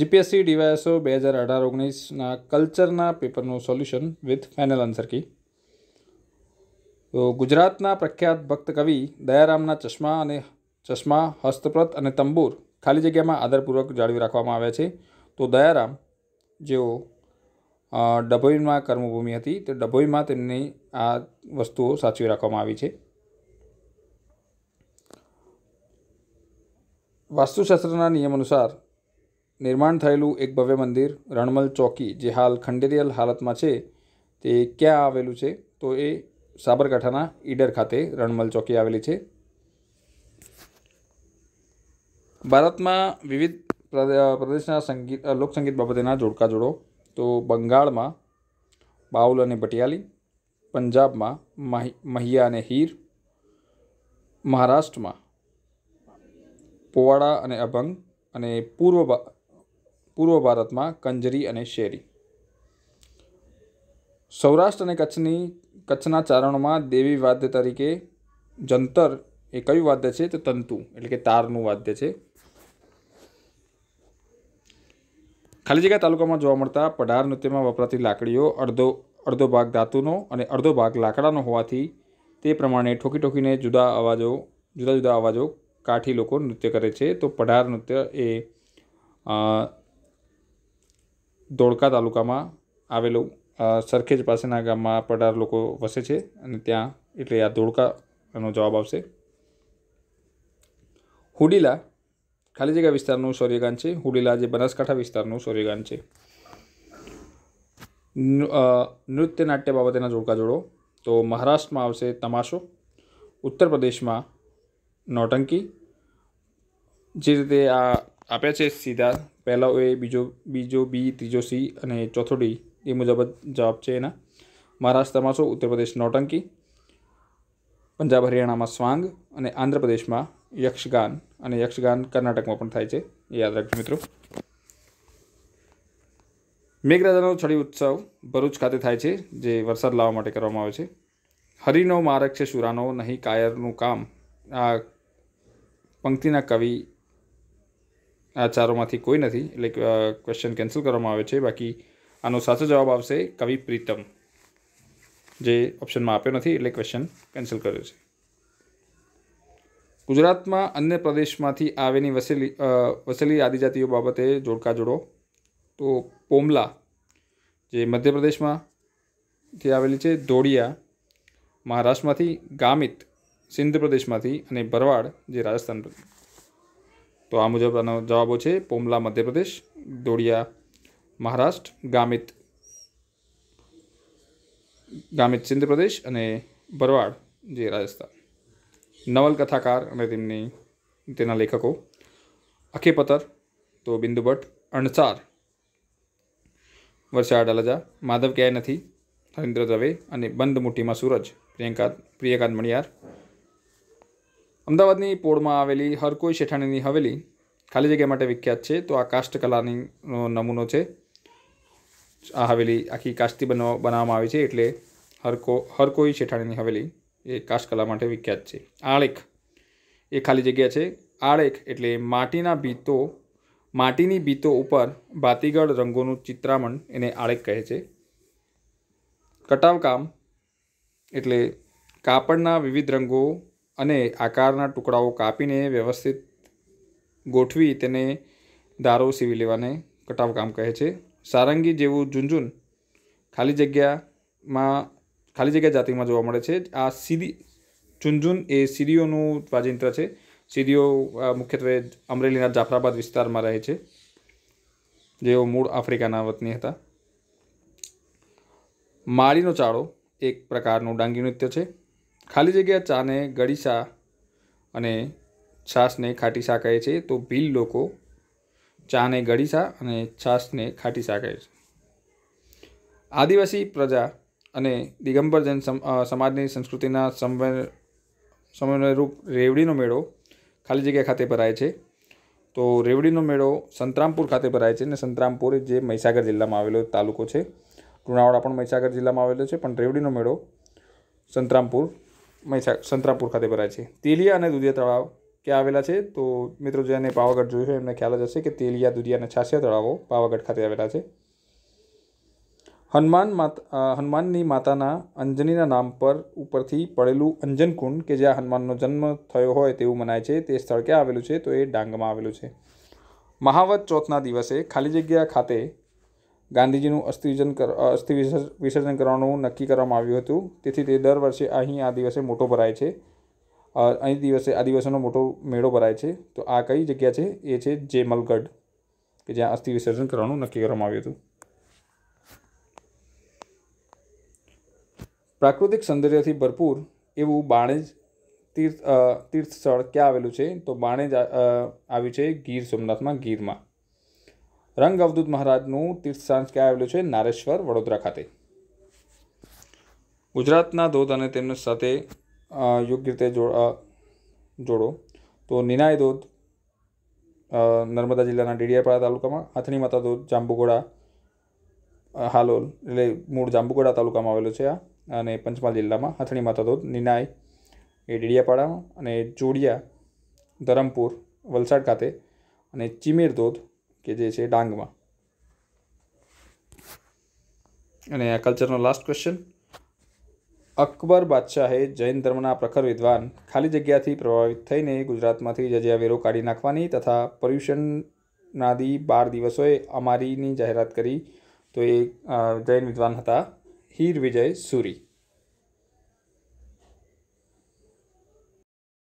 GPSC DYSO બે હજાર અઢાર ઓગણીસના કલ્ચરના પેપરનું solution with final answer key તો ગુજરાતના પ્રખ્યાત ભક્ત કવિ દયારામના ચશ્મા અને ચશ્મા હસ્તપ્રત અને તંબૂર ખાલી જગ્યામાં આદરપૂર્વક જાળવી રાખવામાં આવ્યા છે તો દયારામ જેઓ ડભોઈમાં કર્મભૂમિ હતી તે ડભોઈમાં તેમની આ વસ્તુઓ સાચવી રાખવામાં આવી છે વાસ્તુશાસ્ત્રના નિયમ અનુસાર નિર્માણ થયેલું એક ભવ્ય મંદિર રણમલ ચોકી જે હાલ ખંડેરિયલ હાલતમાં છે તે ક્યાં આવેલું છે તો એ સાબરકાંઠાના ઈડર ખાતે રણમલ ચોકી આવેલી છે ભારતમાં વિવિધ પ્રદેશના સંગીત લોકસંગીત બાબતેના જોડકા જોડો તો બંગાળમાં બાઉલ અને ભટિયાલી પંજાબમાં મહિયા અને હીર મહારાષ્ટ્રમાં પોવાડા અને અભંગ અને પૂર્વ પૂર્વ ભારતમાં કંજરી અને શેરી સૌરાષ્ટ્ર અને કચ્છની કચ્છના ચારણોમાં દેવી વાદ્ય તરીકે જંતર એ કયું વાદ્ય છે તો તંતુ એટલે કે તારનું વાદ્ય છે ખાલી જગ્યા તાલુકામાં જોવા મળતા પઢાર નૃત્યમાં વપરાતી લાકડીઓ અડધો અડધો ભાગ ધાતુનો અને અડધો ભાગ લાકડાનો હોવાથી તે પ્રમાણે ઠોકી ઠોકીને જુદા અવાજો જુદા જુદા અવાજો કાઠી લોકો નૃત્ય કરે છે તો પઢાર નૃત્ય એ ધોળકા તાલુકામાં આવેલું સરખેજ પાસેના ગામમાં પડાર લોકો વસે છે અને ત્યાં એટલે આ ધોળકાનો જવાબ આવશે હુડીલા ખાલી જગ્યા વિસ્તારનું સૂર્યગાન છે હુડીલા જે બનાસકાંઠા વિસ્તારનું સૂર્યગાન છે નૃત્ય નાટ્ય બાબતેના જોડકા જોડો તો મહારાષ્ટ્રમાં આવશે તમાશો ઉત્તર પ્રદેશમાં નોટંકી જે રીતે આ આપ્યા છે સીધા પહેલાં એ બીજો બીજો બી ત્રીજો સી અને ચોથો ડી એ મુજબ જવાબ છે એના મહારાષ્ટ્રમાં છો ઉત્તર પ્રદેશ નોટંકી પંજાબ હરિયાણામાં સ્વાંગ અને આંધ્રપ્રદેશમાં યક્ષગાન અને યક્ષગાન કર્ણાટકમાં પણ થાય છે યાદ રાખજો મિત્રો મેઘરાજાનો છડી ઉત્સવ ભરૂચ ખાતે થાય છે જે વરસાદ લાવવા માટે કરવામાં આવે છે હરિનો મારક છે સુરાનો નહીં કાયરનું કામ આ પંક્તિના કવિ આ ચારોમાંથી કોઈ નથી એટલે ક્વેશ્ચન કેન્સલ કરવામાં આવે છે બાકી આનો સાચો જવાબ આવશે કવિ પ્રીતમ જે ઓપ્શનમાં આપ્યો નથી એટલે ક્વેશ્ચન કેન્સલ કર્યો છે ગુજરાતમાં અન્ય પ્રદેશમાંથી આવેલી વસેલી વસેલી આદિજાતિઓ બાબતે જોડકા જોડો તો પોમલા જે મધ્યપ્રદેશમાંથી આવેલી છે ધોળિયા મહારાષ્ટ્રમાંથી ગામિત સિંધ પ્રદેશમાંથી અને ભરવાડ જે રાજસ્થાન તો આ મુજબ આનો જવાબો છે પોમલા મધ્યપ્રદેશ દોડિયા મહારાષ્ટ્ર ગામિત ગામિત સિંધ પ્રદેશ અને ભરવાડ જે રાજસ્થાન નવલકથાકાર અને તેમની તેના લેખકો અખેપતર તો બિંદુ ભટ્ટ અણસાર વર્ષા ડાલાજા માધવ ક્યાંય નથી હરિન્દ્ર દવે અને બંધ મુઠ્ઠીમાં સૂરજ પ્રિયંકા પ્રિયકાંત મણિયાર અમદાવાદની પોળમાં આવેલી હરકોઈ શેઠાણીની હવેલી ખાલી જગ્યા માટે વિખ્યાત છે તો આ કાષ્ટકલાની નમૂનો છે આ હવેલી આખી કાષ્ટથી બનાવ બનાવવામાં આવી છે એટલે હરકો હરકોઈ શેઠાણીની હવેલી એ કલા માટે વિખ્યાત છે આળેખ એ ખાલી જગ્યા છે આળેખ એટલે માટીના ભીતો માટીની ભીતો ઉપર ભાતીગળ રંગોનું ચિત્રામણ એને આળેખ કહે છે કટાવકામ એટલે કાપડના વિવિધ રંગો અને આકારના ટુકડાઓ કાપીને વ્યવસ્થિત ગોઠવી તેને દારો સીવી લેવાને કટાવકામ કહે છે સારંગી જેવું ઝુંઝુન ખાલી જગ્યામાં ખાલી જગ્યા જાતિમાં જોવા મળે છે આ સીધી ઝુંઝુન એ સીડીઓનું વાજિંત્ર છે સીડીઓ મુખ્યત્વે અમરેલીના જાફરાબાદ વિસ્તારમાં રહે છે જેઓ મૂળ આફ્રિકાના વતની હતા માળીનો ચાળો એક પ્રકારનું ડાંગી નૃત્ય છે ખાલી જગ્યા ચાને ગળી ચા અને છાશને ખાટી ચા કહે છે તો ભીલ લોકો ચાને ગળી ચા અને છાશને ખાટી ચા કહે છે આદિવાસી પ્રજા અને દિગંબર જૈન સમાજની સંસ્કૃતિના સમન્વય સમન્વયરૂપ રેવડીનો મેળો ખાલી જગ્યા ખાતે ભરાય છે તો રેવડીનો મેળો સંતરામપુર ખાતે ભરાય છે અને સંતરામપુર જે મહીસાગર જિલ્લામાં આવેલો તાલુકો છે લુણાવાડા પણ મહીસાગર જિલ્લામાં આવેલો છે પણ રેવડીનો મેળો સંતરામપુર મહીસાગર સંતરાપુર ખાતે ભરાય છે તેલિયા અને દુધિયા તળાવ ક્યાં આવેલા છે તો મિત્રો જેને પાવાગઢ જોયું છે એમને ખ્યાલ જ હશે કે તેલિયા દુધિયા અને છાસિયા તળાવો પાવાગઢ ખાતે આવેલા છે હનુમાન માતા હનુમાનની માતાના અંજનીના નામ પર ઉપરથી પડેલું અંજનકુંડ કે જ્યાં હનુમાનનો જન્મ થયો હોય તેવું મનાય છે તે સ્થળ ક્યાં આવેલું છે તો એ ડાંગમાં આવેલું છે મહાવત ચોથના દિવસે ખાલી જગ્યા ખાતે ગાંધીજીનું અસ્થિવિજન અસ્થિ વિસર્જન કરવાનું નક્કી કરવામાં આવ્યું હતું તેથી તે દર વર્ષે અહીં આ દિવસે મોટો ભરાય છે અહીં દિવસે આ દિવસોનો મોટો મેળો ભરાય છે તો આ કઈ જગ્યા છે એ છે જેમલગઢ કે જ્યાં અસ્થિ વિસર્જન કરવાનું નક્કી કરવામાં આવ્યું હતું પ્રાકૃતિક સૌંદર્યથી ભરપૂર એવું બાણેજ તીર્થ તીર્થ સ્થળ ક્યાં આવેલું છે તો બાણેજ આવ્યું છે ગીર સોમનાથમાં ગીરમાં રંગ અવધૂત મહારાજનું તીર્થસ્થાન ક્યાં આવેલું છે નારેશ્વર વડોદરા ખાતે ગુજરાતના ધોધ અને તેમની સાથે યોગ્ય રીતે જોડો તો નિનાય ધોધ નર્મદા જિલ્લાના ડેડિયાપાડા તાલુકામાં હાથની માતા ધોધ જાંબુગોડા હાલોલ એટલે મૂળ જાંબુગોડા તાલુકામાં આવેલો છે આ અને પંચમહાલ જિલ્લામાં હાથણી માતા ધોધ નિનાય એ ડેડિયાપાડામાં અને જોડિયા ધરમપુર વલસાડ ખાતે અને ચીમેર ધોધ કે જે છે ડાંગમાં અને આ કલ્ચરનો લાસ્ટ ક્વેશ્ચન અકબર બાદશાહે જૈન ધર્મના પ્રખર વિદ્વાન ખાલી જગ્યાથી પ્રભાવિત થઈને ગુજરાતમાંથી જજ્યા વેરો કાઢી નાખવાની તથા પર્યુષણનાદી બાર દિવસોએ અમારીની જાહેરાત કરી તો એ જૈન વિદ્વાન હતા હીર વિજય સુરી